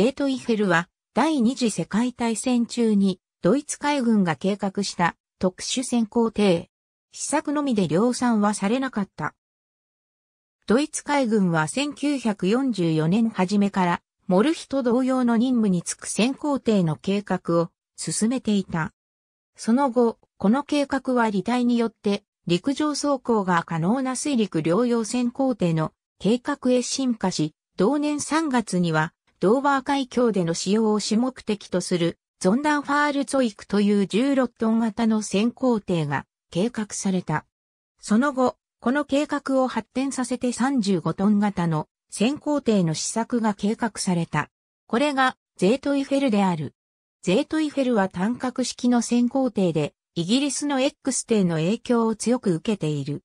ゼートイフェルは第二次世界大戦中にドイツ海軍が計画した特殊潜航艇。試作のみで量産はされなかった。ドイツ海軍は1944年初めからモルヒと同様の任務に就く潜航艇の計画を進めていた。その後、この計画は履体によって陸上走行が可能な水陸両用潜航艇の計画へ進化し、同年3月にはドーバー海峡での使用を主目的とするゾンダンファールゾイクという16トン型の潜航艇が計画された。その後、この計画を発展させて35トン型の潜航艇の試作が計画された。これがゼートイフェルである。ゼートイフェルは単角式の潜航艇で、イギリスの X 艇の影響を強く受けている。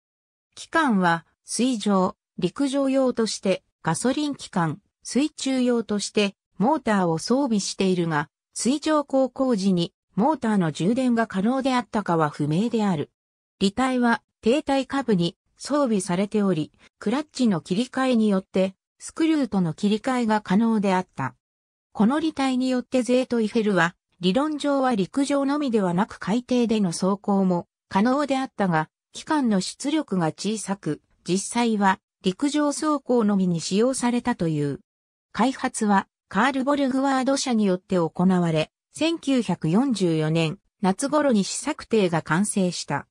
機関は水上、陸上用としてガソリン機関、水中用としてモーターを装備しているが、水上航行時にモーターの充電が可能であったかは不明である。離体は停滞下部に装備されており、クラッチの切り替えによってスクリューとの切り替えが可能であった。この離体によってゼートイフェルは理論上は陸上のみではなく海底での走行も可能であったが、機関の出力が小さく、実際は陸上走行のみに使用されたという。開発はカール・ボルグワード社によって行われ、1944年夏頃に試作艇が完成した。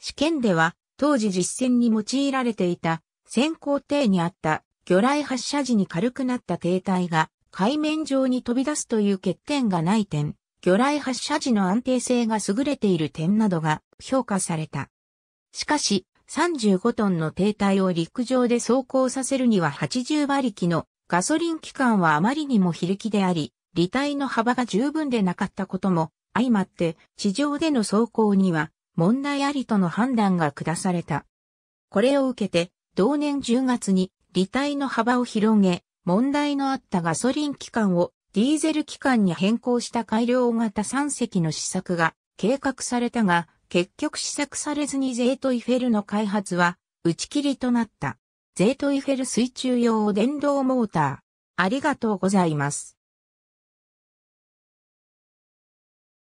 試験では当時実戦に用いられていた先行艇にあった魚雷発射時に軽くなった艇体が海面上に飛び出すという欠点がない点、魚雷発射時の安定性が優れている点などが評価された。しかし、35トンの艇体を陸上で走行させるには80馬力のガソリン機関はあまりにも非力であり、履体の幅が十分でなかったことも、相まって地上での走行には問題ありとの判断が下された。これを受けて、同年10月に履体の幅を広げ、問題のあったガソリン機関をディーゼル機関に変更した改良型3隻の試作が計画されたが、結局試作されずにゼートイフェルの開発は打ち切りとなった。ゼートイフェル水中用電動モーター。ありがとうございます。